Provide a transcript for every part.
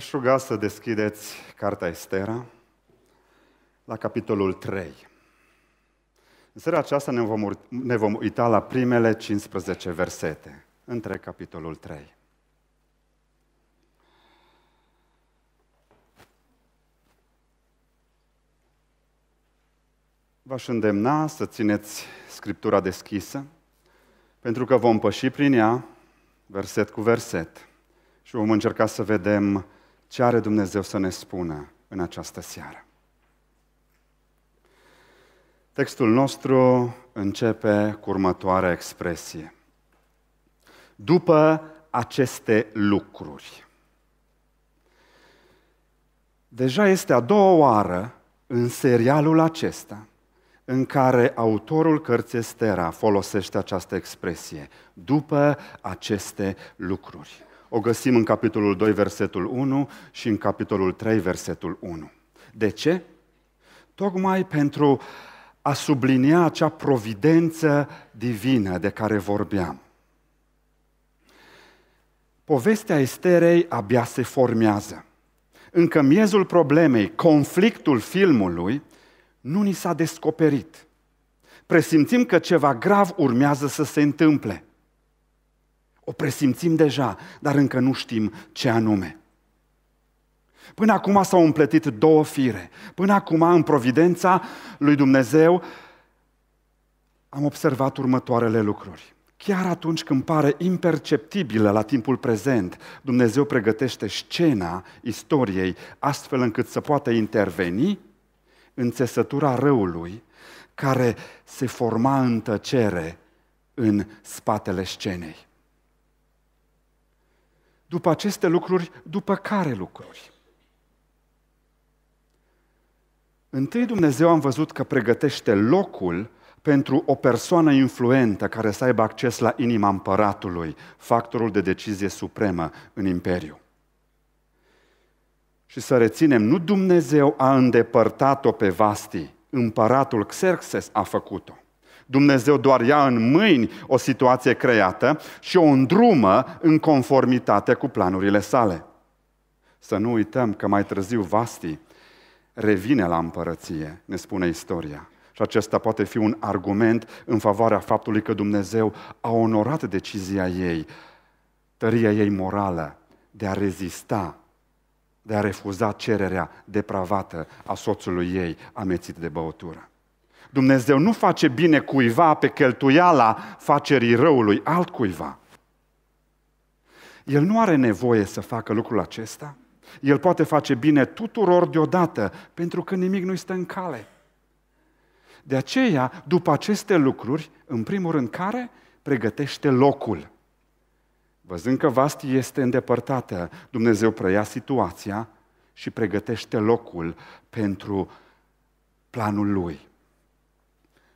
Aș ruga să deschideți Cartea Estera la capitolul 3. În seara aceasta ne vom, ne vom uita la primele 15 versete între capitolul 3. V-aș îndemna să țineți Scriptura deschisă, pentru că vom păși prin ea verset cu verset și vom încerca să vedem ce are Dumnezeu să ne spună în această seară? Textul nostru începe cu următoarea expresie. După aceste lucruri. Deja este a doua oară în serialul acesta în care autorul cărții Estera folosește această expresie, după aceste lucruri o găsim în capitolul 2, versetul 1 și în capitolul 3, versetul 1. De ce? Tocmai pentru a sublinia acea providență divină de care vorbeam. Povestea Esterei abia se formează. Încă miezul problemei, conflictul filmului, nu ni s-a descoperit. Presimțim că ceva grav urmează să se întâmple – o presimțim deja, dar încă nu știm ce anume. Până acum s-au împletit două fire. Până acum, în providența lui Dumnezeu, am observat următoarele lucruri. Chiar atunci când pare imperceptibilă la timpul prezent, Dumnezeu pregătește scena istoriei astfel încât să poată interveni în țesătura răului care se forma în tăcere în spatele scenei. După aceste lucruri, după care lucruri? Întâi Dumnezeu am văzut că pregătește locul pentru o persoană influentă care să aibă acces la inima împăratului, factorul de decizie supremă în imperiu. Și să reținem, nu Dumnezeu a îndepărtat-o pe Vasti, împăratul Xerxes a făcut-o. Dumnezeu doar ia în mâini o situație creată și o îndrumă în conformitate cu planurile sale. Să nu uităm că mai târziu Vasti revine la împărăție, ne spune istoria. Și acesta poate fi un argument în favoarea faptului că Dumnezeu a onorat decizia ei, tăria ei morală de a rezista, de a refuza cererea depravată a soțului ei amețit de băutură. Dumnezeu nu face bine cuiva pe cheltuiala facerii răului altcuiva. El nu are nevoie să facă lucrul acesta. El poate face bine tuturor deodată, pentru că nimic nu-i stă în cale. De aceea, după aceste lucruri, în primul rând care? Pregătește locul. Văzând că Vasti este îndepărtată, Dumnezeu preia situația și pregătește locul pentru planul lui.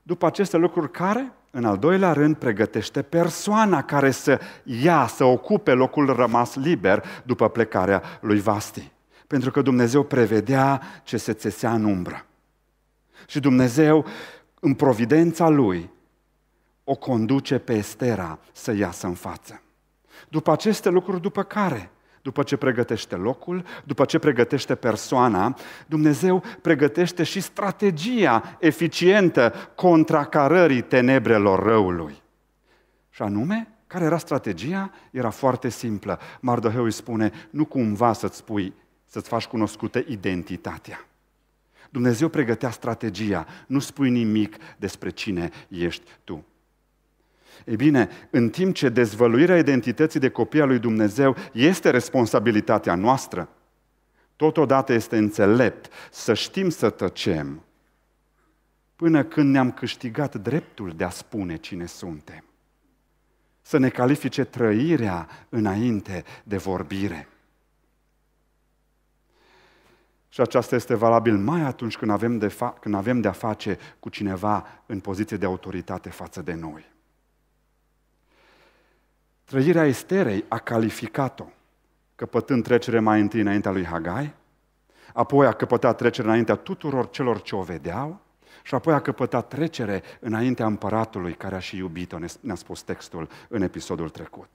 După aceste lucruri care, în al doilea rând, pregătește persoana care să ia, să ocupe locul rămas liber după plecarea lui Vasti. Pentru că Dumnezeu prevedea ce se țesea în umbră. Și Dumnezeu, în providența Lui, o conduce pe Estera să iasă în față. După aceste lucruri, după care după ce pregătește locul, după ce pregătește persoana, Dumnezeu pregătește și strategia eficientă contracarării tenebrelor răului. Și anume, care era strategia? Era foarte simplă. Mardoheu îi spune, nu cumva să-ți spui, să-ți faci cunoscută identitatea. Dumnezeu pregătea strategia, nu spui nimic despre cine ești tu. Ei bine, în timp ce dezvăluirea identității de copii al lui Dumnezeu este responsabilitatea noastră, totodată este înțelept să știm să tăcem până când ne-am câștigat dreptul de a spune cine suntem. Să ne califice trăirea înainte de vorbire. Și aceasta este valabil mai atunci când avem, de fa- când avem de-a face cu cineva în poziție de autoritate față de noi. Trăirea Esterei a calificat-o, căpătând trecere mai întâi înaintea lui Hagai, apoi a căpătat trecere înaintea tuturor celor ce o vedeau și apoi a căpătat trecere înaintea împăratului care a și iubit-o, ne-a spus textul în episodul trecut.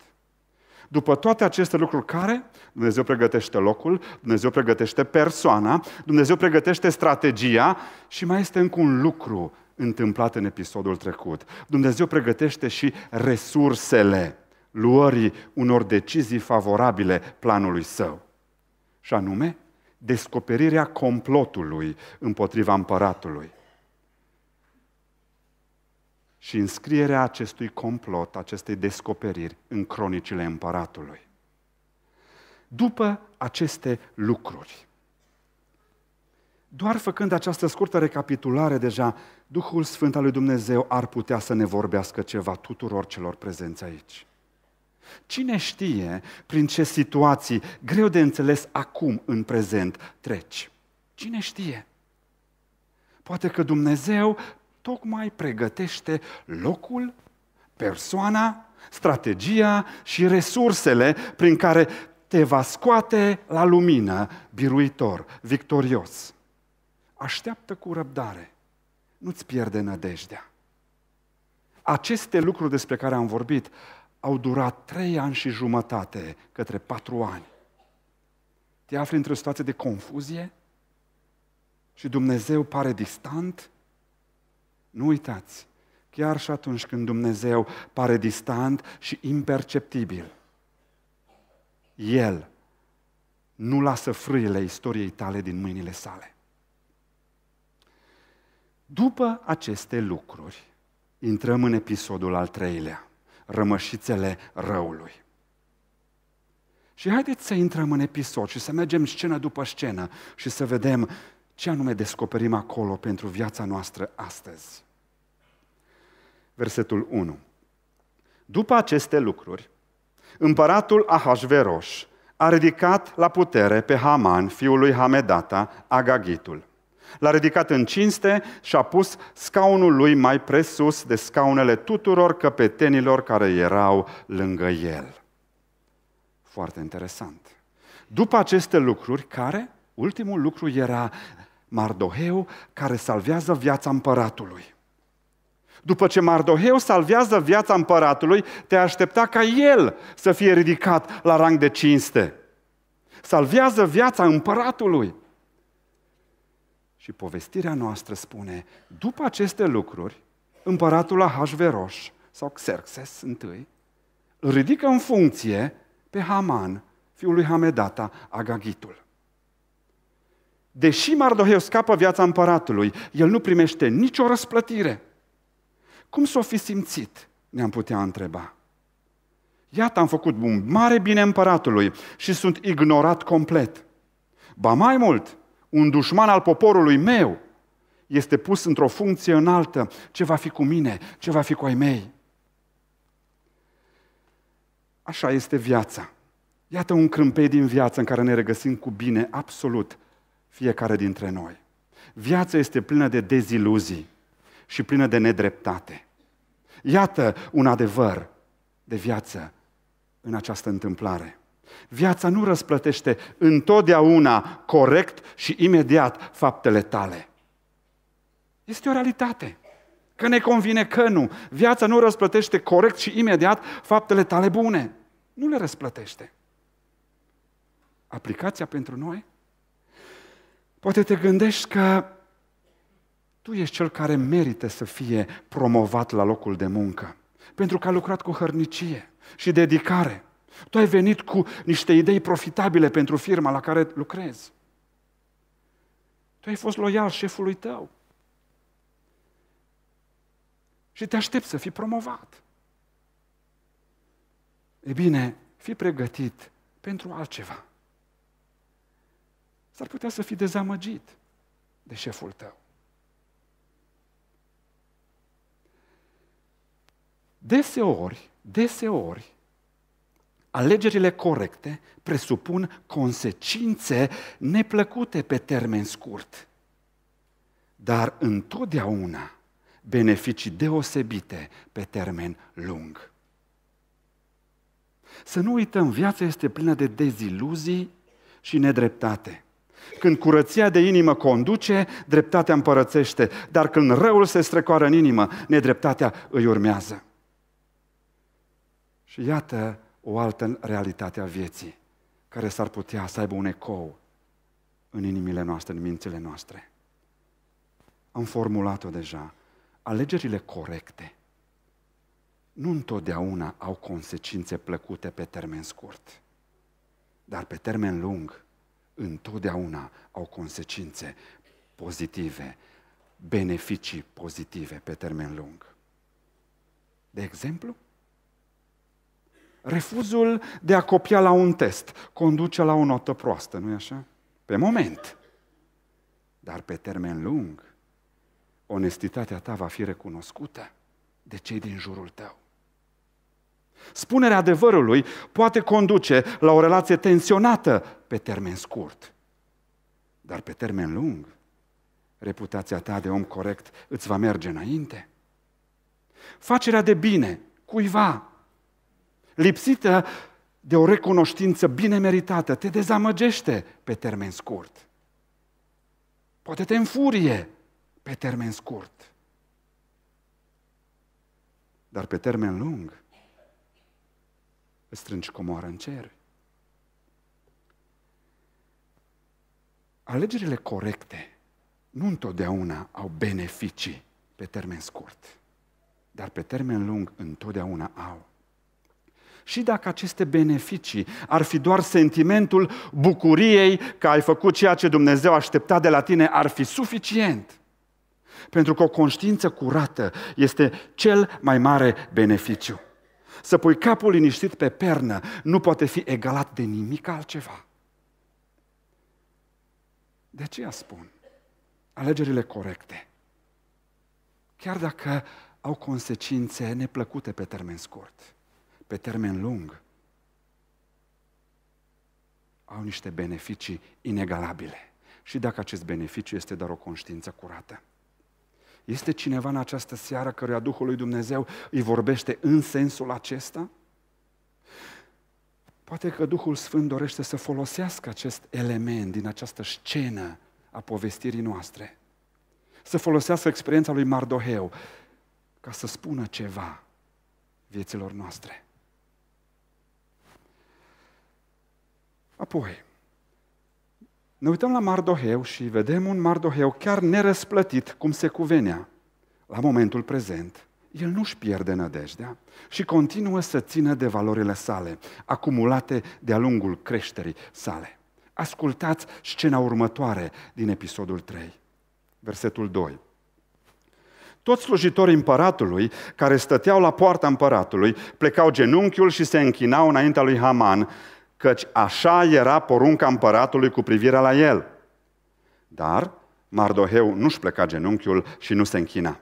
După toate aceste lucruri care, Dumnezeu pregătește locul, Dumnezeu pregătește persoana, Dumnezeu pregătește strategia și mai este încă un lucru întâmplat în episodul trecut. Dumnezeu pregătește și resursele luării unor decizii favorabile planului său. Și anume, descoperirea complotului împotriva împăratului. Și înscrierea acestui complot, acestei descoperiri în cronicile împăratului. După aceste lucruri, doar făcând această scurtă recapitulare deja, Duhul Sfânt al lui Dumnezeu ar putea să ne vorbească ceva tuturor celor prezenți aici. Cine știe prin ce situații greu de înțeles acum, în prezent, treci? Cine știe? Poate că Dumnezeu tocmai pregătește locul, persoana, strategia și resursele prin care te va scoate la lumină, biruitor, victorios. Așteaptă cu răbdare, nu-ți pierde nădejdea. Aceste lucruri despre care am vorbit au durat trei ani și jumătate către patru ani. Te afli într-o situație de confuzie și Dumnezeu pare distant? Nu uitați, chiar și atunci când Dumnezeu pare distant și imperceptibil, El nu lasă frâile istoriei tale din mâinile sale. După aceste lucruri, intrăm în episodul al treilea rămășițele răului. Și haideți să intrăm în episod și să mergem scenă după scenă și să vedem ce anume descoperim acolo pentru viața noastră astăzi. Versetul 1. După aceste lucruri, împăratul Ahasveros a ridicat la putere pe Haman, fiul lui Hamedata, Agagitul, L-a ridicat în cinste și a pus scaunul lui mai presus de scaunele tuturor căpetenilor care erau lângă el. Foarte interesant. După aceste lucruri, care? Ultimul lucru era Mardoheu care salvează viața împăratului. După ce Mardoheu salvează viața împăratului, te aștepta ca el să fie ridicat la rang de cinste. Salvează viața împăratului. Și povestirea noastră spune, după aceste lucruri, împăratul Ahasveros sau Xerxes I îl ridică în funcție pe Haman, fiul lui Hamedata, Agagitul. Deși Mardoheu scapă viața împăratului, el nu primește nicio răsplătire. Cum s-o fi simțit, ne-am putea întreba. Iată, am făcut un mare bine împăratului și sunt ignorat complet. Ba mai mult, un dușman al poporului meu este pus într-o funcție înaltă. Ce va fi cu mine? Ce va fi cu ai mei? Așa este viața. Iată un crâmpei din viață în care ne regăsim cu bine absolut fiecare dintre noi. Viața este plină de deziluzii și plină de nedreptate. Iată un adevăr de viață în această întâmplare. Viața nu răsplătește întotdeauna corect și imediat faptele tale. Este o realitate. Că ne convine, că nu. Viața nu răsplătește corect și imediat faptele tale bune. Nu le răsplătește. Aplicația pentru noi? Poate te gândești că tu ești cel care merită să fie promovat la locul de muncă. Pentru că a lucrat cu hărnicie și dedicare. Tu ai venit cu niște idei profitabile pentru firma la care lucrezi. Tu ai fost loial șefului tău. Și te aștept să fii promovat. E bine, fii pregătit pentru altceva. S-ar putea să fii dezamăgit de șeful tău. Deseori, deseori, Alegerile corecte presupun consecințe neplăcute pe termen scurt, dar întotdeauna beneficii deosebite pe termen lung. Să nu uităm, viața este plină de deziluzii și nedreptate. Când curăția de inimă conduce, dreptatea împărățește, dar când răul se strecoară în inimă, nedreptatea îi urmează. Și iată o altă realitate a vieții care s-ar putea să aibă un ecou în inimile noastre, în mințile noastre. Am formulat-o deja. Alegerile corecte nu întotdeauna au consecințe plăcute pe termen scurt, dar pe termen lung întotdeauna au consecințe pozitive, beneficii pozitive pe termen lung. De exemplu, Refuzul de a copia la un test conduce la o notă proastă, nu-i așa? Pe moment. Dar pe termen lung, onestitatea ta va fi recunoscută de cei din jurul tău. Spunerea adevărului poate conduce la o relație tensionată pe termen scurt, dar pe termen lung, reputația ta de om corect îți va merge înainte. Facerea de bine cuiva lipsită de o recunoștință bine meritată, te dezamăgește pe termen scurt. Poate te înfurie pe termen scurt. Dar pe termen lung îți strângi comoară în cer. Alegerile corecte nu întotdeauna au beneficii pe termen scurt, dar pe termen lung întotdeauna au. Și dacă aceste beneficii ar fi doar sentimentul bucuriei că ai făcut ceea ce Dumnezeu aștepta de la tine, ar fi suficient. Pentru că o conștiință curată este cel mai mare beneficiu. Să pui capul liniștit pe pernă nu poate fi egalat de nimic altceva. De aceea spun, alegerile corecte, chiar dacă au consecințe neplăcute pe termen scurt, pe termen lung au niște beneficii inegalabile. Și dacă acest beneficiu este doar o conștiință curată. Este cineva în această seară căruia Duhul lui Dumnezeu îi vorbește în sensul acesta? Poate că Duhul Sfânt dorește să folosească acest element din această scenă a povestirii noastre. Să folosească experiența lui Mardoheu ca să spună ceva vieților noastre. Apoi, ne uităm la Mardoheu și vedem un Mardoheu chiar nerăsplătit, cum se cuvenea, la momentul prezent. El nu-și pierde nădejdea și continuă să țină de valorile sale, acumulate de-a lungul creșterii sale. Ascultați scena următoare din episodul 3, versetul 2. Toți slujitorii împăratului care stăteau la poarta împăratului plecau genunchiul și se închinau înaintea lui Haman, căci așa era porunca împăratului cu privire la el. Dar Mardoheu nu-și pleca genunchiul și nu se închina.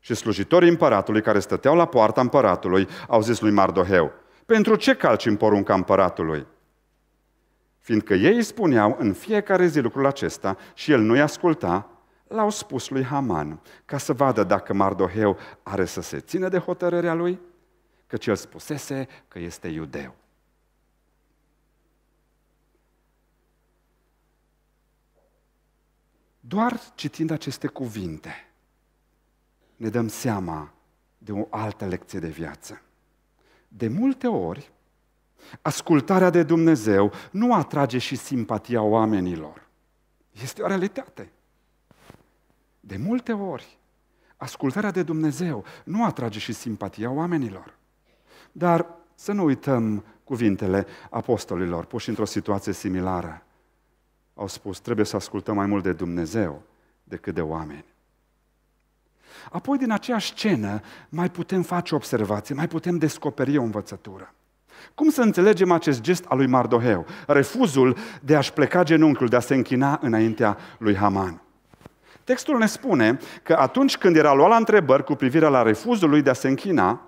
Și slujitorii împăratului care stăteau la poarta împăratului au zis lui Mardoheu, pentru ce calci în porunca împăratului? Fiindcă ei spuneau în fiecare zi lucrul acesta și el nu-i asculta, l-au spus lui Haman, ca să vadă dacă Mardoheu are să se țină de hotărârea lui, căci el spusese că este iudeu. Doar citind aceste cuvinte ne dăm seama de o altă lecție de viață. De multe ori, ascultarea de Dumnezeu nu atrage și simpatia oamenilor. Este o realitate. De multe ori, ascultarea de Dumnezeu nu atrage și simpatia oamenilor. Dar să nu uităm cuvintele apostolilor puși într-o situație similară au spus, trebuie să ascultăm mai mult de Dumnezeu decât de oameni. Apoi, din aceeași scenă, mai putem face observații, mai putem descoperi o învățătură. Cum să înțelegem acest gest al lui Mardoheu? Refuzul de a-și pleca genunchiul, de a se închina înaintea lui Haman. Textul ne spune că atunci când era luat la întrebări cu privire la refuzul lui de a se închina,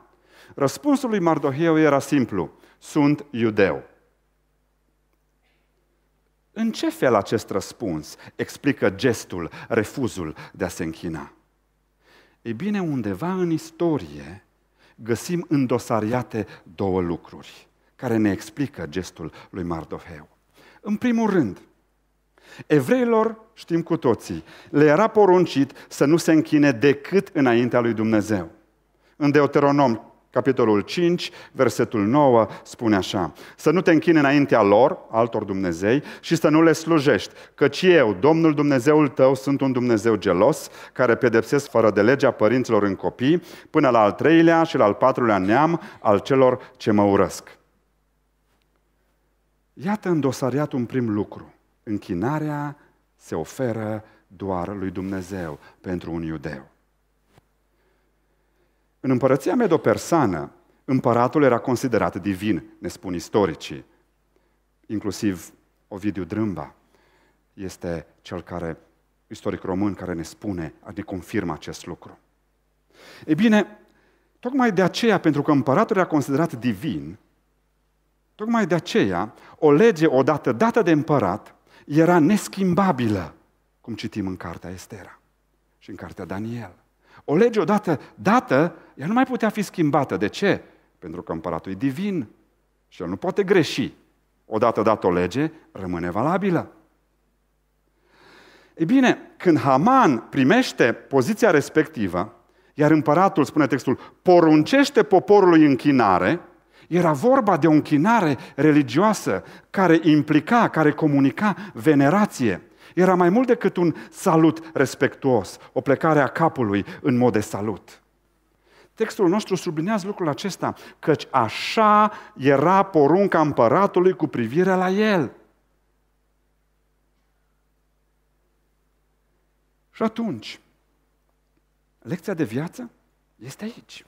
răspunsul lui Mardoheu era simplu. Sunt iudeu. În ce fel acest răspuns explică gestul, refuzul de a se închina? Ei bine, undeva în istorie găsim îndosariate două lucruri care ne explică gestul lui Mardoheu. În primul rând, evreilor, știm cu toții, le era poruncit să nu se închine decât înaintea lui Dumnezeu. În Deuteronom capitolul 5, versetul 9, spune așa. Să nu te închini înaintea lor, altor Dumnezei, și să nu le slujești, căci eu, Domnul Dumnezeul tău, sunt un Dumnezeu gelos, care pedepsesc fără de legea părinților în copii, până la al treilea și la al patrulea neam al celor ce mă urăsc. Iată îndosariat un prim lucru. Închinarea se oferă doar lui Dumnezeu pentru un iudeu. În împărăția medopersană, împăratul era considerat divin, ne spun istoricii. Inclusiv Ovidiu Drâmba este cel care, istoric român, care ne spune, ne confirmă acest lucru. E bine, tocmai de aceea, pentru că împăratul era considerat divin, tocmai de aceea, o lege odată dată de împărat era neschimbabilă, cum citim în cartea Estera și în cartea Daniel. O lege odată dată, ea nu mai putea fi schimbată. De ce? Pentru că împăratul e divin și el nu poate greși. Odată dată o lege, rămâne valabilă. Ei bine, când Haman primește poziția respectivă, iar împăratul, spune textul, poruncește poporului închinare, era vorba de o închinare religioasă care implica, care comunica venerație. Era mai mult decât un salut respectuos, o plecare a capului în mod de salut. Textul nostru sublinează lucrul acesta, căci așa era porunca împăratului cu privire la el. Și atunci, lecția de viață este aici.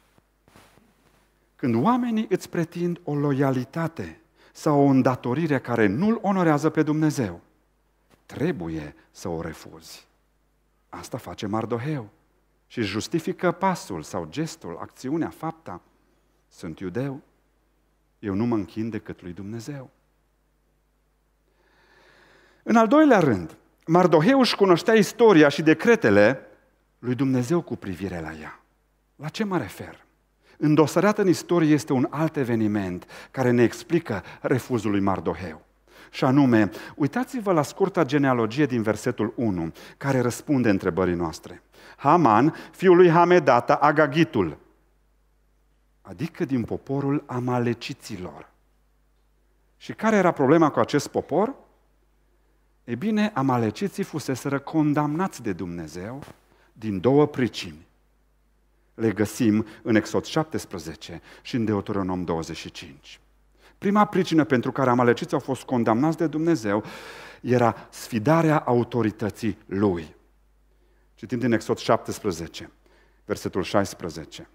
Când oamenii îți pretind o loialitate sau o îndatorire care nu-L onorează pe Dumnezeu, trebuie să o refuzi. Asta face Mardoheu și justifică pasul sau gestul, acțiunea, fapta. Sunt iudeu, eu nu mă închin decât lui Dumnezeu. În al doilea rând, Mardoheu își cunoștea istoria și decretele lui Dumnezeu cu privire la ea. La ce mă refer? Îndosărat în istorie este un alt eveniment care ne explică refuzul lui Mardoheu și anume, uitați-vă la scurta genealogie din versetul 1, care răspunde întrebării noastre. Haman, fiul lui Hamedata, Agagitul, adică din poporul amaleciților. Și care era problema cu acest popor? E bine, amaleciții fuseseră condamnați de Dumnezeu din două pricini. Le găsim în Exod 17 și în Deuteronom 25. Prima pricină pentru care amaleciți au fost condamnați de Dumnezeu era sfidarea autorității lui. Citim din Exod 17, versetul 16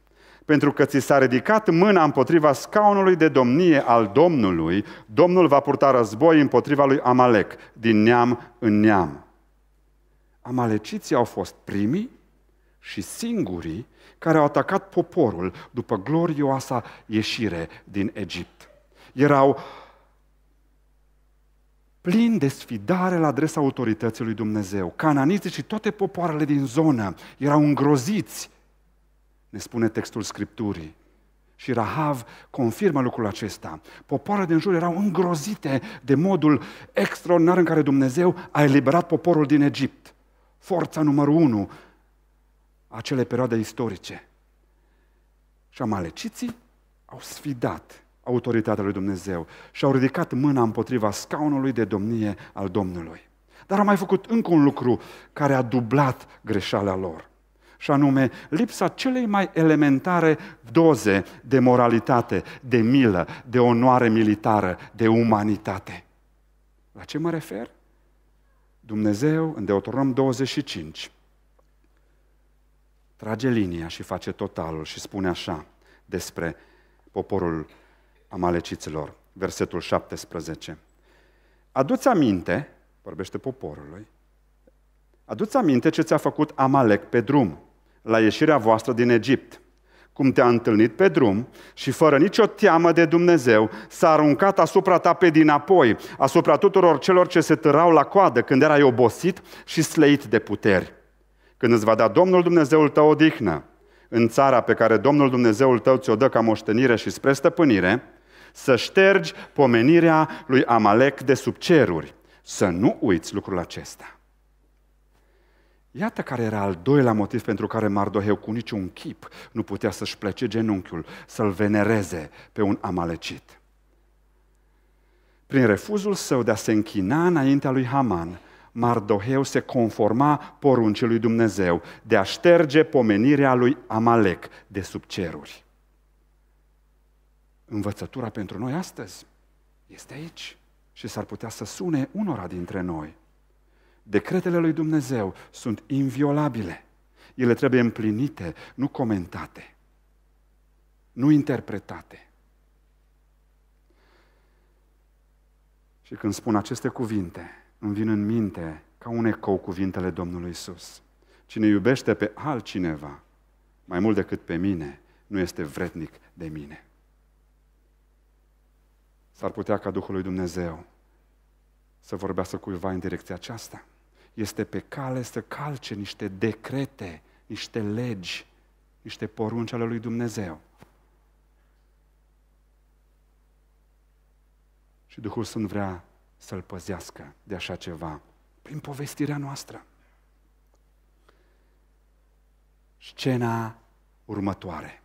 pentru că ți s-a ridicat mâna împotriva scaunului de domnie al Domnului, Domnul va purta război împotriva lui Amalec din neam în neam. Amaleciții au fost primii și singurii care au atacat poporul după glorioasa ieșire din Egipt erau plini de sfidare la adresa autorității lui Dumnezeu. Cananiții și toate popoarele din zonă erau îngroziți, ne spune textul Scripturii. Și Rahav confirmă lucrul acesta. Popoarele din jur erau îngrozite de modul extraordinar în care Dumnezeu a eliberat poporul din Egipt. Forța numărul unu a acele perioade istorice. Și amaleciții au sfidat autoritatea lui Dumnezeu și au ridicat mâna împotriva scaunului de domnie al Domnului. Dar au mai făcut încă un lucru care a dublat greșeala lor, și anume lipsa celei mai elementare doze de moralitate, de milă, de onoare militară, de umanitate. La ce mă refer? Dumnezeu, în Deuteronom 25, trage linia și face totalul și spune așa despre poporul amaleciților, versetul 17. Aduți aminte, vorbește poporului, aduți aminte ce ți-a făcut Amalec pe drum, la ieșirea voastră din Egipt, cum te-a întâlnit pe drum și fără nicio teamă de Dumnezeu s-a aruncat asupra ta pe dinapoi, asupra tuturor celor ce se târau la coadă când erai obosit și sleit de puteri. Când îți va da Domnul Dumnezeul tău odihnă, în țara pe care Domnul Dumnezeul tău ți-o dă ca moștenire și spre stăpânire, să ștergi pomenirea lui Amalek de sub ceruri. Să nu uiți lucrul acesta. Iată care era al doilea motiv pentru care Mardoheu cu niciun chip nu putea să-și plece genunchiul, să-l venereze pe un amalecit. Prin refuzul său de a se închina înaintea lui Haman, Mardoheu se conforma poruncii lui Dumnezeu de a șterge pomenirea lui Amalek de sub ceruri. Învățătura pentru noi astăzi este aici și s-ar putea să sune unora dintre noi. Decretele lui Dumnezeu sunt inviolabile. Ele trebuie împlinite, nu comentate, nu interpretate. Și când spun aceste cuvinte, îmi vin în minte ca un ecou cuvintele Domnului Isus. Cine iubește pe altcineva mai mult decât pe mine, nu este vrednic de mine. S-ar putea ca Duhul lui Dumnezeu să vorbească cuiva în direcția aceasta. Este pe cale să calce niște decrete, niște legi, niște porunci ale lui Dumnezeu. Și Duhul Sfânt vrea să-l păzească de așa ceva prin povestirea noastră. Scena următoare.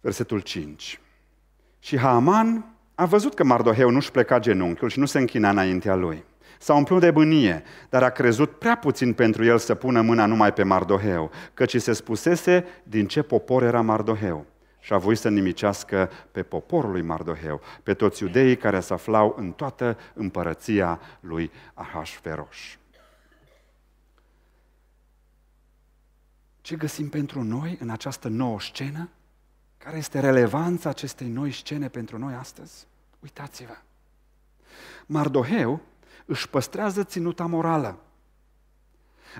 Versetul 5. Și Haman a văzut că Mardoheu nu-și pleca genunchiul și nu se închina înaintea lui. S-a umplut de bânie, dar a crezut prea puțin pentru el să pună mâna numai pe Mardoheu, căci se spusese din ce popor era Mardoheu. Și a voit să nimicească pe poporul lui Mardoheu, pe toți iudeii care se aflau în toată împărăția lui Ahasveros. Ce găsim pentru noi în această nouă scenă? Care este relevanța acestei noi scene pentru noi astăzi? Uitați-vă! Mardoheu își păstrează ținuta morală.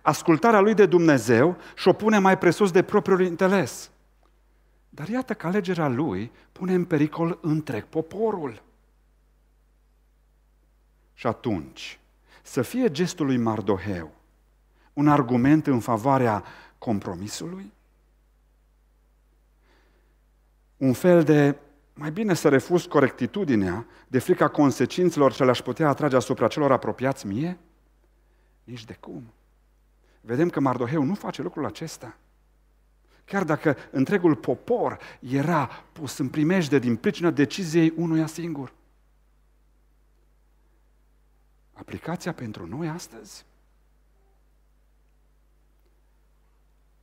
Ascultarea lui de Dumnezeu și-o pune mai presus de propriul înțeles. Dar iată că alegerea lui pune în pericol întreg poporul. Și atunci, să fie gestul lui Mardoheu un argument în favoarea compromisului? un fel de mai bine să refuz corectitudinea de frica consecințelor ce le-aș putea atrage asupra celor apropiați mie? Nici de cum. Vedem că Mardoheu nu face lucrul acesta. Chiar dacă întregul popor era pus în primejde din pricina deciziei unuia singur. Aplicația pentru noi astăzi?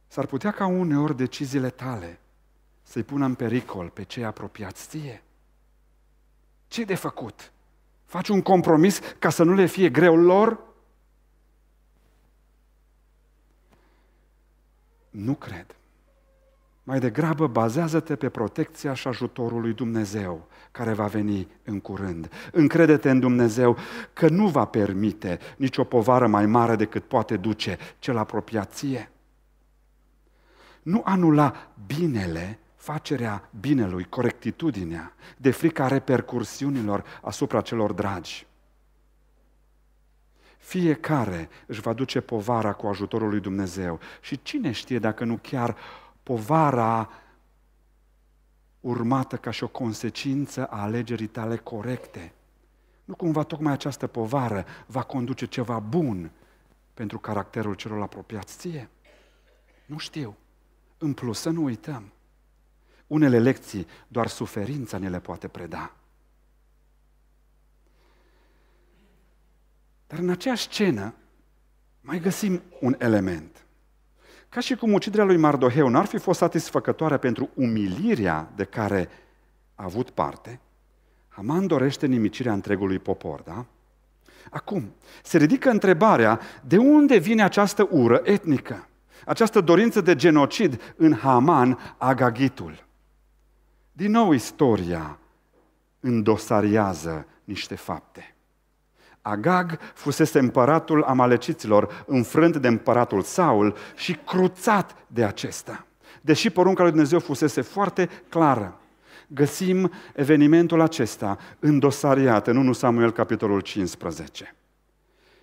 S-ar putea ca uneori deciziile tale să-i pună în pericol pe cei apropiați ție? ce de făcut? Faci un compromis ca să nu le fie greu lor? Nu cred. Mai degrabă bazează-te pe protecția și ajutorul lui Dumnezeu, care va veni în curând. Încrede-te în Dumnezeu că nu va permite nicio povară mai mare decât poate duce cel apropiație. Nu anula binele facerea binelui, corectitudinea, de frica repercursiunilor asupra celor dragi. Fiecare își va duce povara cu ajutorul lui Dumnezeu. Și cine știe dacă nu chiar povara urmată ca și o consecință a alegerii tale corecte. Nu cumva tocmai această povară va conduce ceva bun pentru caracterul celor apropiați ție? Nu știu. În plus, să nu uităm unele lecții doar suferința ne le poate preda. Dar în aceeași scenă mai găsim un element. Ca și cum uciderea lui Mardoheu n-ar fi fost satisfăcătoare pentru umilirea de care a avut parte, Haman dorește nimicirea întregului popor, da? Acum, se ridică întrebarea de unde vine această ură etnică, această dorință de genocid în Haman Agagitul. Din nou istoria îndosariază niște fapte. Agag fusese împăratul amaleciților, înfrânt de împăratul Saul și cruțat de acesta. Deși porunca lui Dumnezeu fusese foarte clară, găsim evenimentul acesta îndosariat în 1 Samuel capitolul 15,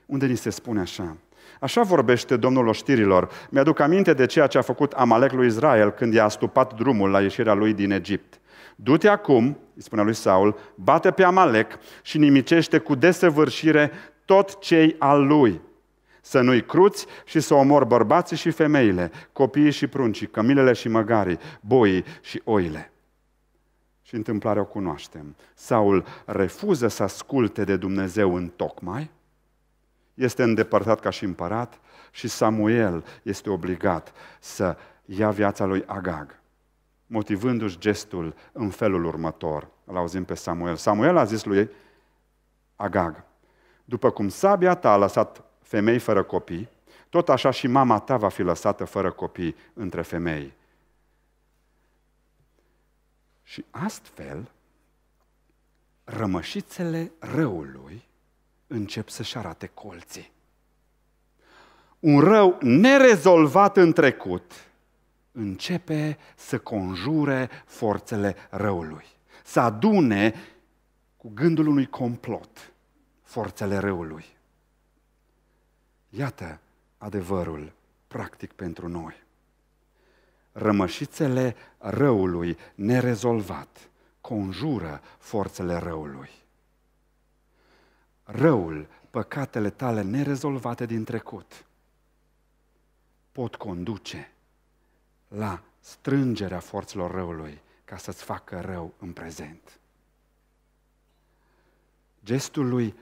unde ni se spune așa, Așa vorbește Domnul oștirilor. Mi-aduc aminte de ceea ce a făcut Amalek lui Israel când i-a astupat drumul la ieșirea lui din Egipt. Du-te acum, îi spunea lui Saul, bate pe Amalek și nimicește cu desăvârșire tot cei al lui. Să nu-i cruți și să omor bărbații și femeile, copiii și pruncii, cămilele și măgarii, boii și oile. Și întâmplarea o cunoaștem. Saul refuză să asculte de Dumnezeu în tocmai, este îndepărtat ca și împărat și Samuel este obligat să ia viața lui Agag motivându-și gestul în felul următor. Îl auzim pe Samuel. Samuel a zis lui Agag, după cum sabia ta a lăsat femei fără copii, tot așa și mama ta va fi lăsată fără copii între femei. Și astfel, rămășițele răului încep să-și arate colții. Un rău nerezolvat în trecut – începe să conjure forțele răului, să adune cu gândul unui complot forțele răului. Iată adevărul practic pentru noi. Rămășițele răului nerezolvat conjură forțele răului. Răul, păcatele tale nerezolvate din trecut, pot conduce la strângerea forțelor răului ca să-ți facă rău în prezent. Gestul lui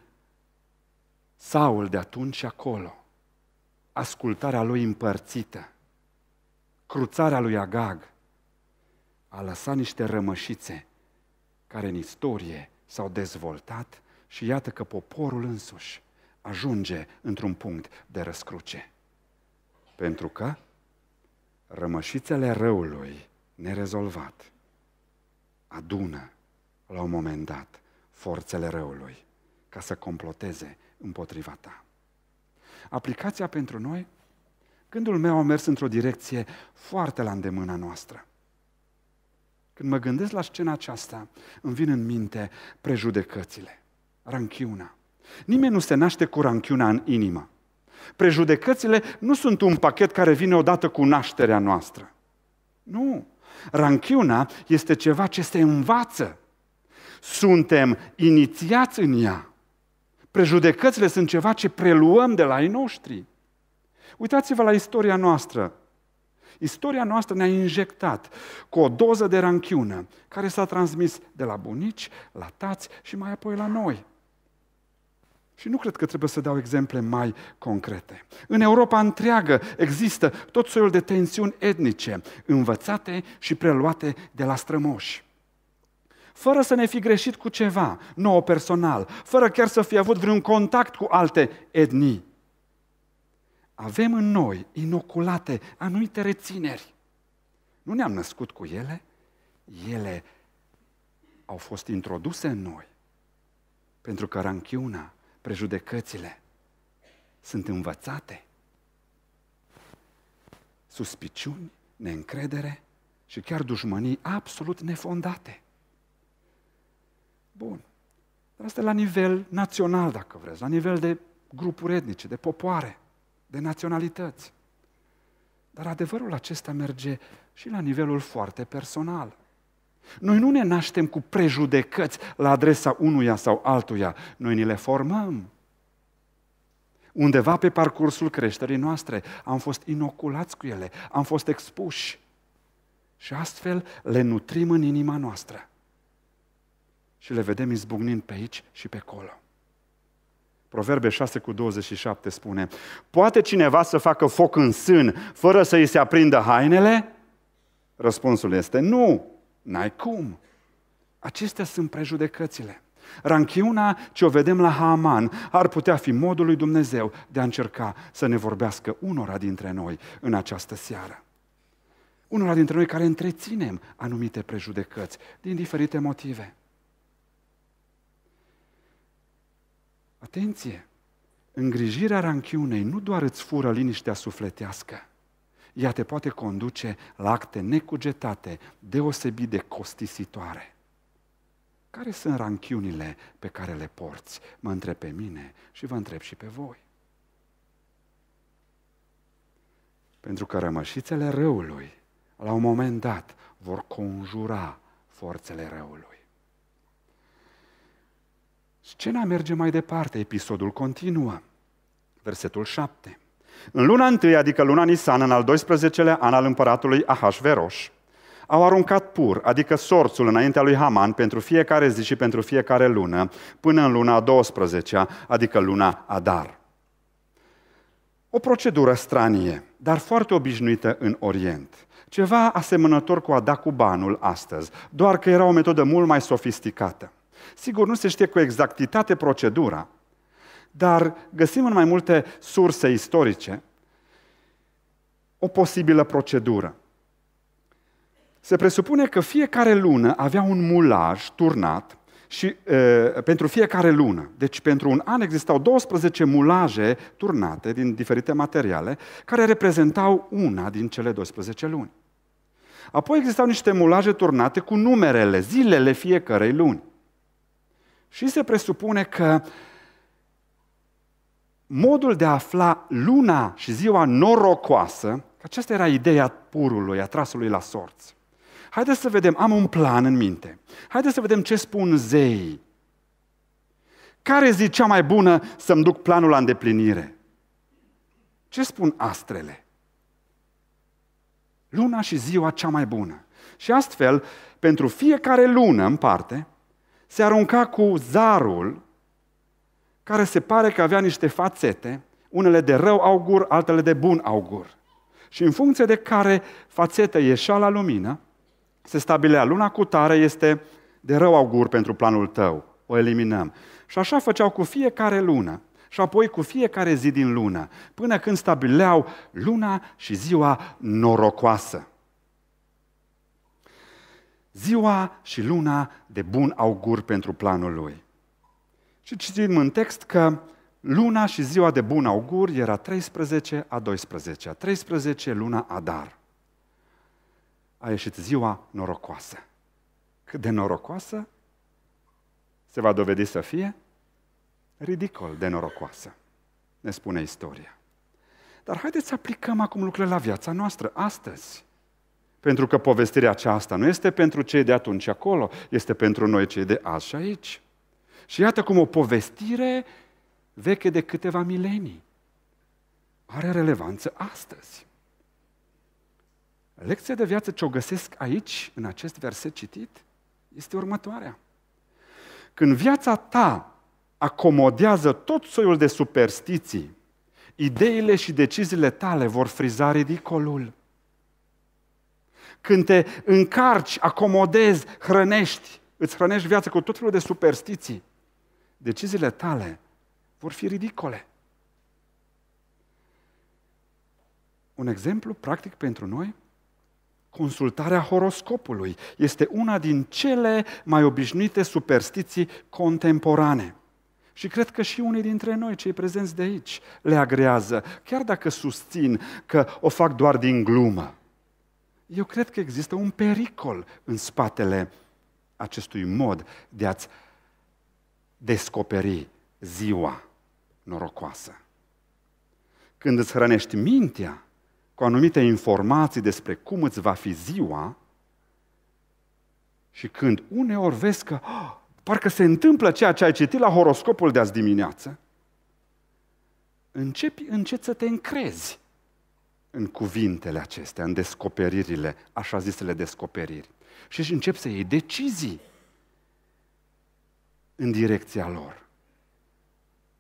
Saul de atunci și acolo, ascultarea lui împărțită, cruțarea lui Agag, a lăsat niște rămășițe care în istorie s-au dezvoltat și iată că poporul însuși ajunge într-un punct de răscruce. Pentru că rămășițele răului nerezolvat adună la un moment dat forțele răului ca să comploteze împotriva ta. Aplicația pentru noi, gândul meu a mers într-o direcție foarte la îndemâna noastră. Când mă gândesc la scena aceasta, îmi vin în minte prejudecățile, ranchiuna. Nimeni nu se naște cu ranchiuna în inimă. Prejudecățile nu sunt un pachet care vine odată cu nașterea noastră. Nu. Ranchiuna este ceva ce se învață. Suntem inițiați în ea. Prejudecățile sunt ceva ce preluăm de la ei noștri. Uitați-vă la istoria noastră. Istoria noastră ne-a injectat cu o doză de ranchiună care s-a transmis de la bunici, la tați și mai apoi la noi. Și nu cred că trebuie să dau exemple mai concrete. În Europa întreagă există tot soiul de tensiuni etnice, învățate și preluate de la strămoși fără să ne fi greșit cu ceva nouă personal, fără chiar să fi avut vreun contact cu alte etnii. Avem în noi inoculate anumite rețineri. Nu ne-am născut cu ele, ele au fost introduse în noi. Pentru că ranchiuna, prejudecățile sunt învățate. Suspiciuni, neîncredere și chiar dușmănii absolut nefondate. Bun. Dar asta la nivel național, dacă vreți, la nivel de grupuri etnice, de popoare, de naționalități. Dar adevărul acesta merge și la nivelul foarte personal. Noi nu ne naștem cu prejudecăți la adresa unuia sau altuia, noi ni le formăm. Undeva pe parcursul creșterii noastre am fost inoculați cu ele, am fost expuși și astfel le nutrim în inima noastră și le vedem izbucnind pe aici și pe acolo. Proverbe 6 cu 27 spune, poate cineva să facă foc în sân fără să îi se aprindă hainele? Răspunsul este nu. N-ai cum. Acestea sunt prejudecățile. Ranchiuna ce o vedem la Haman ar putea fi modul lui Dumnezeu de a încerca să ne vorbească unora dintre noi în această seară. Unora dintre noi care întreținem anumite prejudecăți din diferite motive. Atenție! Îngrijirea ranchiunei nu doar îți fură liniștea sufletească, ea te poate conduce la acte necugetate, deosebit de costisitoare. Care sunt ranchiunile pe care le porți? Mă întreb pe mine și vă întreb și pe voi. Pentru că rămășițele răului, la un moment dat, vor conjura forțele răului. Scena merge mai departe, episodul continuă. Versetul 7. În luna întâi, adică luna Nisan, în al 12-lea an al împăratului Ahasveros, au aruncat pur, adică sorțul înaintea lui Haman pentru fiecare zi și pentru fiecare lună, până în luna a 12-a, adică luna Adar. O procedură stranie, dar foarte obișnuită în Orient. Ceva asemănător cu a da cu banul astăzi, doar că era o metodă mult mai sofisticată. Sigur, nu se știe cu exactitate procedura, dar găsim în mai multe surse istorice o posibilă procedură. Se presupune că fiecare lună avea un mulaj turnat și e, pentru fiecare lună. Deci pentru un an existau 12 mulaje turnate din diferite materiale care reprezentau una din cele 12 luni. Apoi existau niște mulaje turnate cu numerele, zilele fiecărei luni. Și se presupune că modul de a afla luna și ziua norocoasă, că aceasta era ideea purului, a trasului la sorți. Haideți să vedem, am un plan în minte. Haideți să vedem ce spun zeii. Care zi cea mai bună să-mi duc planul la îndeplinire? Ce spun astrele? Luna și ziua cea mai bună. Și astfel, pentru fiecare lună în parte, se arunca cu zarul care se pare că avea niște fațete, unele de rău augur, altele de bun augur. Și în funcție de care fațetă ieșea la lumină, se stabilea luna cu tare este de rău augur pentru planul tău, o eliminăm. Și așa făceau cu fiecare lună și apoi cu fiecare zi din lună, până când stabileau luna și ziua norocoasă. Ziua și luna de bun augur pentru planul lui. Și citim în text că luna și ziua de bun augur era 13 a 12, a 13 luna Adar. A ieșit ziua norocoasă. Cât de norocoasă se va dovedi să fie? Ridicol de norocoasă, ne spune istoria. Dar haideți să aplicăm acum lucrurile la viața noastră, astăzi. Pentru că povestirea aceasta nu este pentru cei de atunci acolo, este pentru noi cei de azi și aici. Și iată cum o povestire veche de câteva milenii are relevanță astăzi. Lecția de viață ce o găsesc aici, în acest verset citit, este următoarea. Când viața ta acomodează tot soiul de superstiții, ideile și deciziile tale vor friza ridicolul. Când te încarci, acomodezi, hrănești, îți hrănești viața cu tot felul de superstiții, deciziile tale vor fi ridicole. Un exemplu practic pentru noi, consultarea horoscopului este una din cele mai obișnuite superstiții contemporane. Și cred că și unii dintre noi, cei prezenți de aici, le agrează, chiar dacă susțin că o fac doar din glumă. Eu cred că există un pericol în spatele acestui mod de a-ți descoperi ziua norocoasă. Când îți hrănești mintea cu anumite informații despre cum îți va fi ziua și când uneori vezi că oh, parcă se întâmplă ceea ce ai citit la horoscopul de azi dimineață, începi încet să te încrezi în cuvintele acestea, în descoperirile, așa zisele descoperiri. Și începi să iei decizii în direcția lor.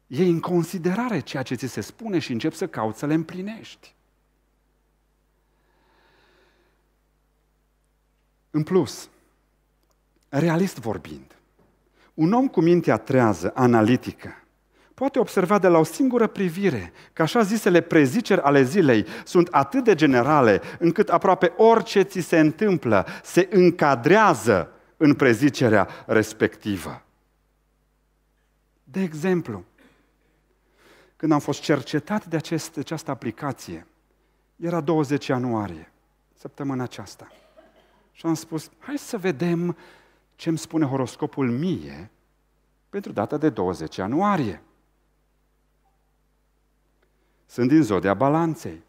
E în considerare ceea ce ți se spune și încep să cauți să le împlinești. În plus, realist vorbind, un om cu mintea trează, analitică, poate observa de la o singură privire că așa zisele preziceri ale zilei sunt atât de generale încât aproape orice ți se întâmplă se încadrează în prezicerea respectivă. De exemplu, când am fost cercetat de acest, această aplicație, era 20 ianuarie, săptămâna aceasta. Și am spus, hai să vedem ce îmi spune horoscopul mie pentru data de 20 ianuarie. Sunt din zodia balanței.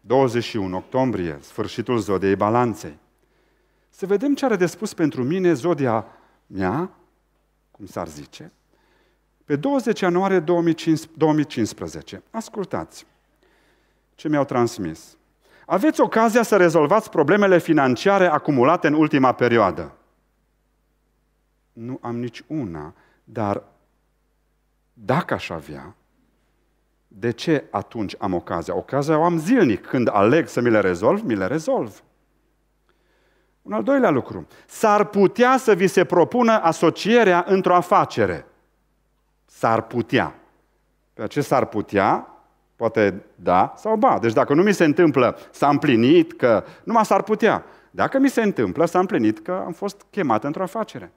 21 octombrie, sfârșitul zodiei balanței. Să vedem ce are de spus pentru mine zodia mea, cum s-ar zice, pe 20 ianuarie 2015, ascultați ce mi-au transmis. Aveți ocazia să rezolvați problemele financiare acumulate în ultima perioadă. Nu am nici una, dar dacă aș avea, de ce atunci am ocazia? Ocazia o am zilnic. Când aleg să mi le rezolv, mi le rezolv. Un al doilea lucru. S-ar putea să vi se propună asocierea într-o afacere. S-ar putea. Pe ce s-ar putea, poate da sau ba. Deci dacă nu mi se întâmplă, s-a împlinit că numai s-ar putea. Dacă mi se întâmplă, s-a împlinit că am fost chemat într-o afacere.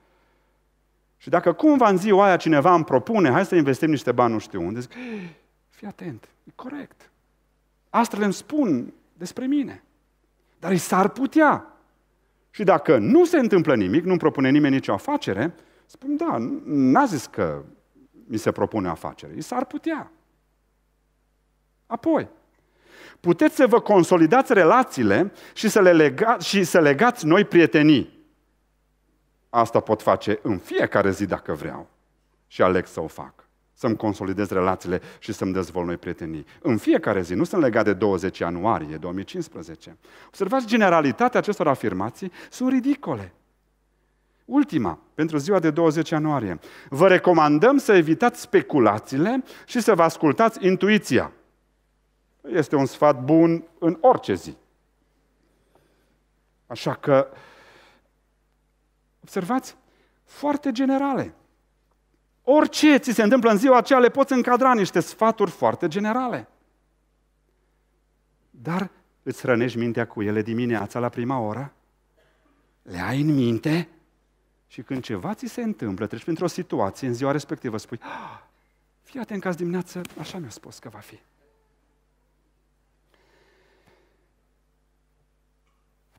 Și dacă cumva în ziua aia cineva îmi propune, hai să investim niște bani nu știu unde, zic, fii atent, e corect. Astrele îmi spun despre mine. Dar i s-ar putea. Și dacă nu se întâmplă nimic, nu-mi propune nimeni nicio afacere, spun, da, n-a zis că mi se propune afacere. afacere? S-ar putea. Apoi, puteți să vă consolidați relațiile și să, le lega, și să legați noi prietenii. Asta pot face în fiecare zi dacă vreau. Și aleg să o fac. Să-mi consolidez relațiile și să-mi dezvolt noi prietenii. În fiecare zi, nu sunt legat de 20 ianuarie 2015. Observați, generalitatea acestor afirmații sunt ridicole. Ultima, pentru ziua de 20 ianuarie. Vă recomandăm să evitați speculațiile și să vă ascultați intuiția. Este un sfat bun în orice zi. Așa că, observați, foarte generale. Orice ți se întâmplă în ziua aceea le poți încadra niște sfaturi foarte generale. Dar îți hrănești mintea cu ele dimineața la prima oră? Le ai în minte? Și când ceva ți se întâmplă, treci printr-o situație, în ziua respectivă spui, ah, fii atent că azi dimineață așa mi-a spus că va fi.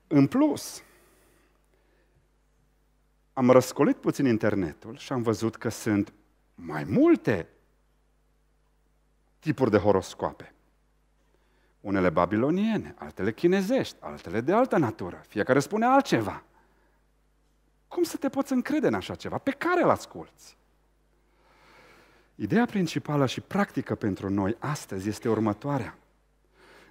În plus, am răscolit puțin internetul și am văzut că sunt mai multe tipuri de horoscoape. Unele babiloniene, altele chinezești, altele de altă natură. Fiecare spune altceva. Cum să te poți încrede în așa ceva? Pe care îl asculți? Ideea principală și practică pentru noi astăzi este următoarea.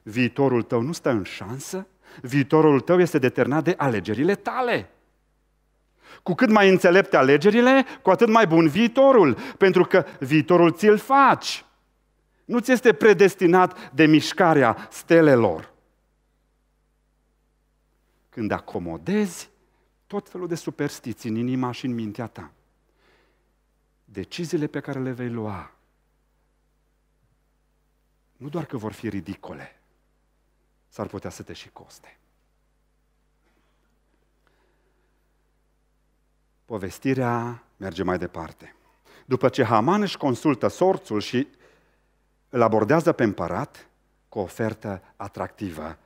Viitorul tău nu stă în șansă, viitorul tău este determinat de alegerile tale. Cu cât mai înțelepte alegerile, cu atât mai bun viitorul, pentru că viitorul ți-l faci. Nu ți este predestinat de mișcarea stelelor. Când acomodezi tot felul de superstiții în inima și în mintea ta. Deciziile pe care le vei lua nu doar că vor fi ridicole, s-ar putea să te și coste. Povestirea merge mai departe. După ce Haman își consultă sorțul și îl abordează pe împărat cu o ofertă atractivă,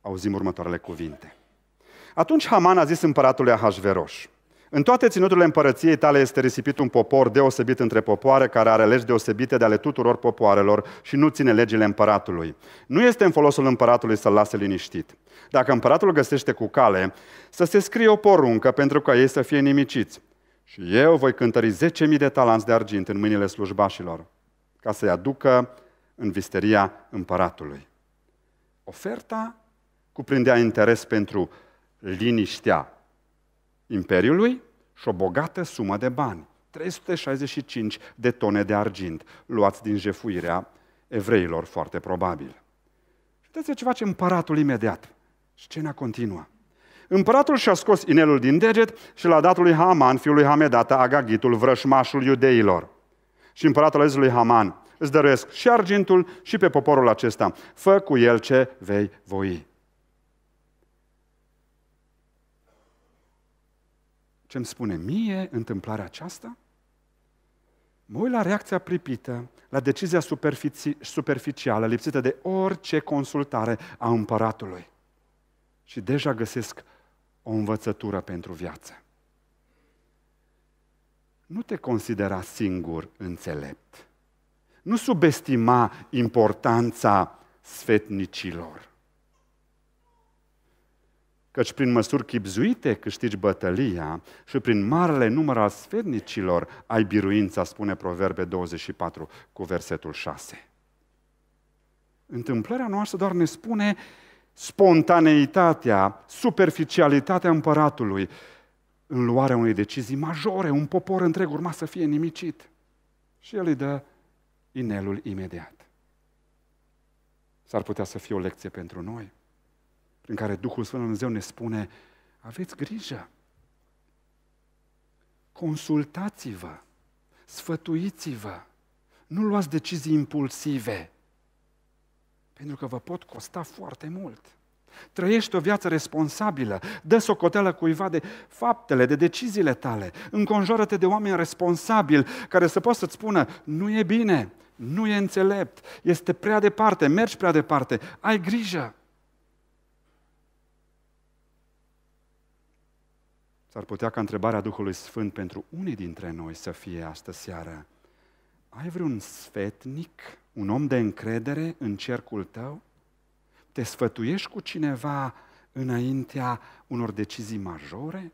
auzim următoarele cuvinte. Atunci Haman a zis împăratului Ahasveros, în toate ținuturile împărăției tale este risipit un popor deosebit între popoare, care are legi deosebite de ale tuturor popoarelor și nu ține legile împăratului. Nu este în folosul împăratului să-l lase liniștit. Dacă împăratul găsește cu cale, să se scrie o poruncă pentru ca ei să fie nimiciți. Și eu voi cântări 10.000 de talanți de argint în mâinile slujbașilor, ca să-i aducă în visteria împăratului. Oferta cuprindea interes pentru liniștea Imperiului și o bogată sumă de bani, 365 de tone de argint, luați din jefuirea evreilor, foarte probabil. Și uitați ce face împăratul imediat. Scena continuă. Împăratul și-a scos inelul din deget și l-a dat lui Haman, fiul lui Hamedata, Agagitul, vrășmașul iudeilor. Și împăratul a zis lui Haman, îți dăruiesc și argintul și pe poporul acesta. Fă cu el ce vei voi. ce îmi spune mie întâmplarea aceasta? Mă uit la reacția pripită, la decizia superficială, lipsită de orice consultare a împăratului. Și deja găsesc o învățătură pentru viață. Nu te considera singur înțelept. Nu subestima importanța sfetnicilor căci prin măsuri chipzuite câștigi bătălia și prin marele număr al sfernicilor ai biruința, spune Proverbe 24 cu versetul 6. Întâmplarea noastră doar ne spune spontaneitatea, superficialitatea împăratului în luarea unei decizii majore, un popor întreg urma să fie nimicit. Și el îi dă inelul imediat. S-ar putea să fie o lecție pentru noi prin care Duhul Sfânt al Dumnezeu ne spune, aveți grijă, consultați-vă, sfătuiți-vă, nu luați decizii impulsive, pentru că vă pot costa foarte mult. Trăiește o viață responsabilă, dă socoteală cuiva de faptele, de deciziile tale, înconjoară-te de oameni responsabili care să poată să-ți spună, nu e bine, nu e înțelept, este prea departe, mergi prea departe, ai grijă. S-ar putea ca întrebarea Duhului Sfânt pentru unii dintre noi să fie astă seară. Ai vreun sfetnic, un om de încredere în cercul tău? Te sfătuiești cu cineva înaintea unor decizii majore?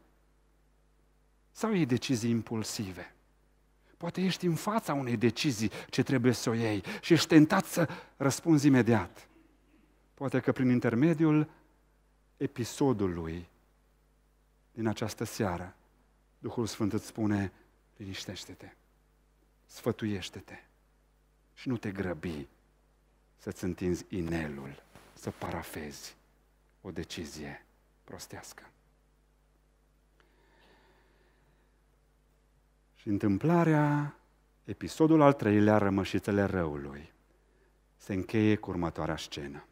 Sau iei decizii impulsive? Poate ești în fața unei decizii ce trebuie să o iei și ești tentat să răspunzi imediat. Poate că prin intermediul episodului din această seară, Duhul Sfânt îți spune, liniștește-te, sfătuiește-te și nu te grăbi să-ți întinzi inelul, să parafezi o decizie prostească. Și întâmplarea, episodul al treilea, rămășițele răului, se încheie cu următoarea scenă.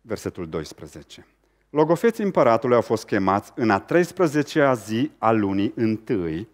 Versetul 12. Logofeții împăratului au fost chemați în a 13-a zi a lunii întâi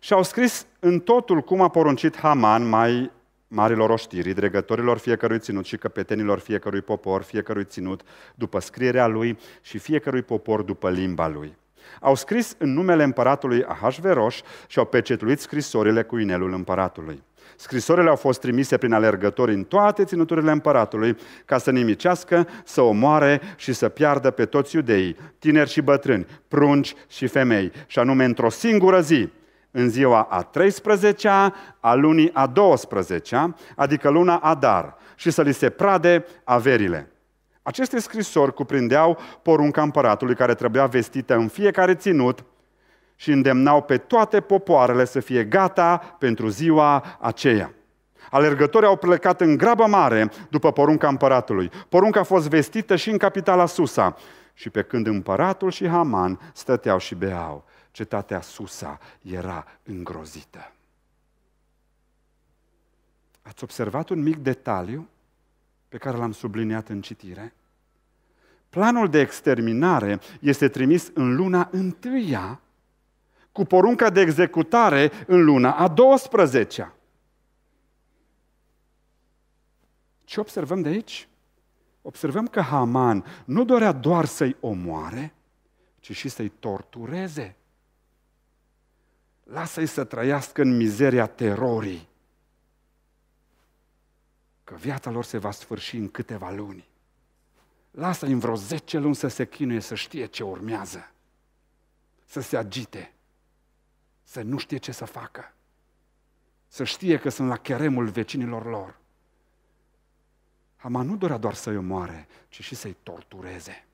și au scris în totul cum a poruncit Haman mai marilor oștirii, dregătorilor fiecărui ținut și căpetenilor fiecărui popor, fiecărui ținut după scrierea lui și fiecărui popor după limba lui. Au scris în numele împăratului Ahasveros și au pecetluit scrisorile cu inelul împăratului. Scrisorile au fost trimise prin alergători în toate ținuturile împăratului, ca să nimicească, să omoare și să piardă pe toți iudeii, tineri și bătrâni, prunci și femei, și anume într-o singură zi, în ziua a 13-a, a lunii a 12-a, adică luna Adar, și să li se prade averile. Aceste scrisori cuprindeau porunca împăratului care trebuia vestită în fiecare ținut și îndemnau pe toate popoarele să fie gata pentru ziua aceea. Alergătorii au plecat în grabă mare după porunca împăratului. Porunca a fost vestită și în capitala Susa. Și pe când împăratul și Haman stăteau și beau, cetatea Susa era îngrozită. Ați observat un mic detaliu pe care l-am subliniat în citire? Planul de exterminare este trimis în luna întâia cu porunca de executare în luna a 12-a. Ce observăm de aici? Observăm că Haman nu dorea doar să-i omoare, ci și să-i tortureze. Lasă-i să trăiască în mizeria terorii, că viața lor se va sfârși în câteva luni. Lasă-i în vreo 10 luni să se chinuie, să știe ce urmează, să se agite să nu știe ce să facă. Să știe că sunt la cheremul vecinilor lor. Haman nu dorea doar să-i omoare, ci și să-i tortureze.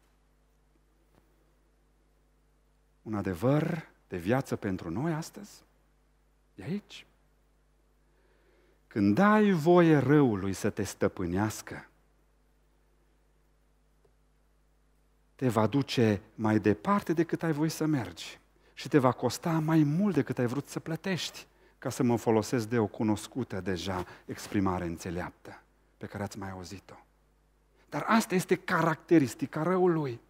Un adevăr de viață pentru noi astăzi e aici. Când dai voie răului să te stăpânească, te va duce mai departe decât ai voie să mergi și te va costa mai mult decât ai vrut să plătești ca să mă folosesc de o cunoscută deja exprimare înțeleaptă pe care ați mai auzit-o. Dar asta este caracteristica răului.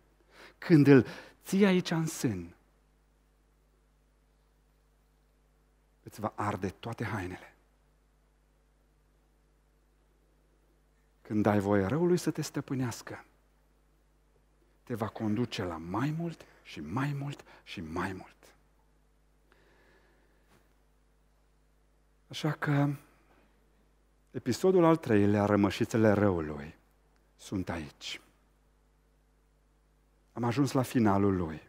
Când îl ții aici în sân, îți va arde toate hainele. Când dai voie răului să te stăpânească, te va conduce la mai mult și mai mult și mai mult. Așa că episodul al treilea, rămășițele răului, sunt aici. Am ajuns la finalul lui.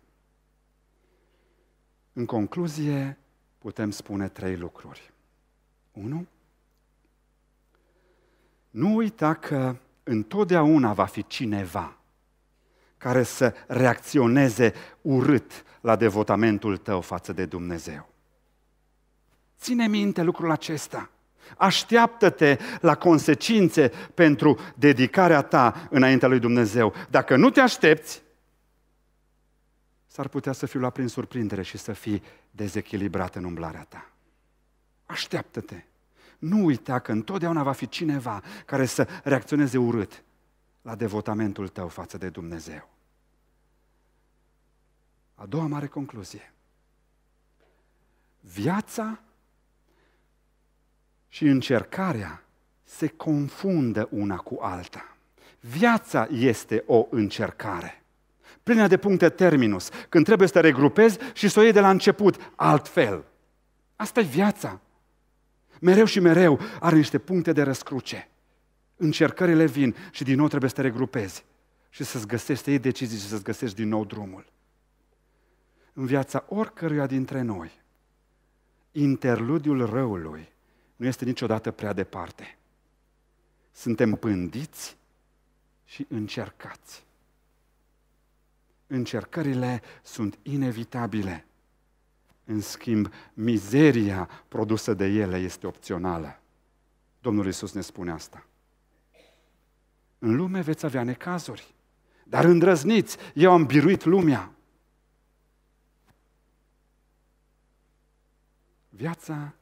În concluzie, putem spune trei lucruri. Unu, Nu uita că întotdeauna va fi cineva care să reacționeze urât la devotamentul tău față de Dumnezeu. Ține minte lucrul acesta. Așteaptă-te la consecințe pentru dedicarea ta înaintea lui Dumnezeu. Dacă nu te aștepți, s-ar putea să fii luat prin surprindere și să fii dezechilibrat în umblarea ta. Așteaptă-te. Nu uita că întotdeauna va fi cineva care să reacționeze urât la devotamentul tău față de Dumnezeu. A doua mare concluzie. Viața și încercarea se confundă una cu alta. Viața este o încercare, plină de puncte terminus, când trebuie să te regrupezi și să o iei de la început, altfel. asta e viața. Mereu și mereu are niște puncte de răscruce. Încercările vin și din nou trebuie să te regrupezi și să-ți găsești, să iei decizii și să-ți găsești din nou drumul. În viața oricăruia dintre noi, interludiul răului nu este niciodată prea departe. Suntem pândiți și încercați. Încercările sunt inevitabile. În schimb, mizeria produsă de ele este opțională. Domnul Isus ne spune asta. În lume veți avea necazuri, dar îndrăzniți, eu am biruit lumea. Viața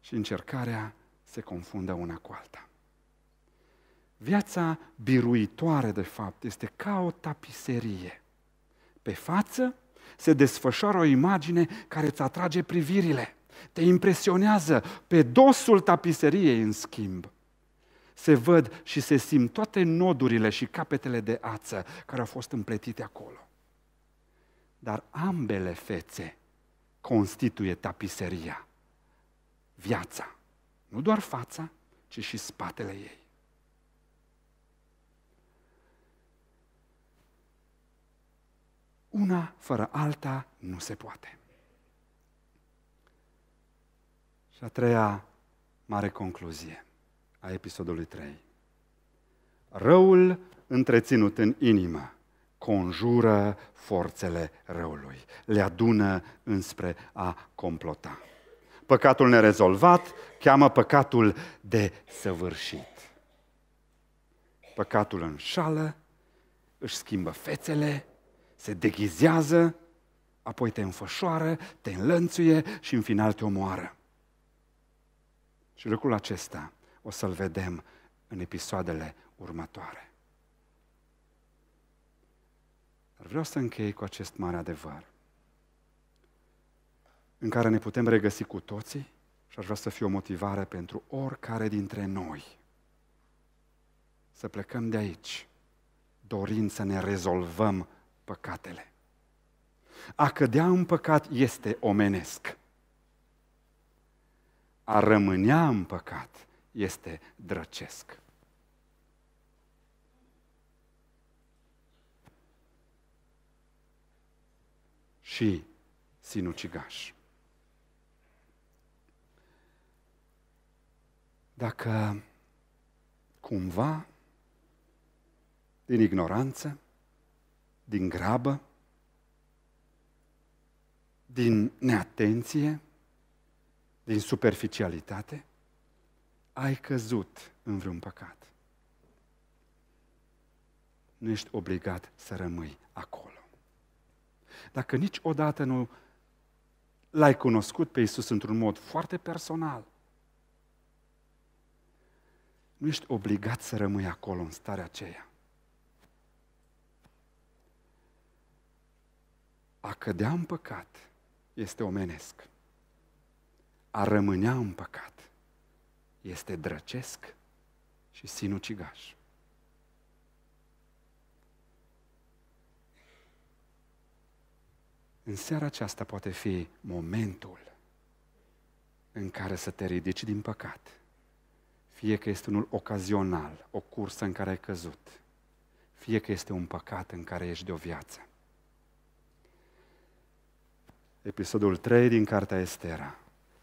și încercarea se confundă una cu alta. Viața biruitoare, de fapt, este ca o tapiserie. Pe față se desfășoară o imagine care îți atrage privirile, te impresionează. Pe dosul tapiseriei, în schimb, se văd și se simt toate nodurile și capetele de ață care au fost împletite acolo. Dar ambele fețe constituie tapiseria, viața, nu doar fața, ci și spatele ei. Una fără alta nu se poate. Și a treia mare concluzie a episodului 3. Răul întreținut în inimă conjură forțele răului, le adună înspre a complota. Păcatul nerezolvat cheamă păcatul de săvârșit. Păcatul înșală, își schimbă fețele, se deghizează, apoi te înfășoară, te înlănțuie și în final te omoară. Și lucrul acesta o să-l vedem în episoadele următoare. Dar vreau să închei cu acest mare adevăr, în care ne putem regăsi cu toții și aș vrea să fie o motivare pentru oricare dintre noi să plecăm de aici, dorind să ne rezolvăm păcatele. A cădea în păcat este omenesc. A rămânea în păcat este drăcesc. Și sinucigaș. Dacă cumva, din ignoranță, din grabă, din neatenție, din superficialitate, ai căzut în vreun păcat. Nu ești obligat să rămâi acolo. Dacă niciodată nu l-ai cunoscut pe Isus într-un mod foarte personal, nu ești obligat să rămâi acolo în starea aceea. A cădea în păcat este omenesc. A rămânea în păcat este drăcesc și sinucigaș. În seara aceasta poate fi momentul în care să te ridici din păcat. Fie că este unul ocazional, o cursă în care ai căzut, fie că este un păcat în care ești de o viață. Episodul 3 din Cartea Estera,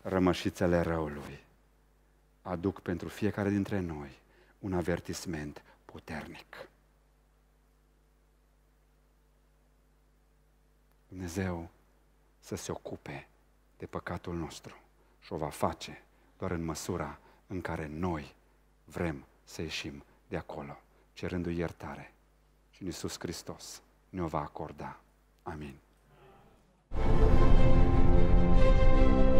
Rămășițele răului aduc pentru fiecare dintre noi un avertisment puternic. Dumnezeu să se ocupe de păcatul nostru și o va face doar în măsura în care noi vrem să ieșim de acolo, cerându-i iertare. Și în Iisus Hristos ne-o va acorda. Amin. Amin.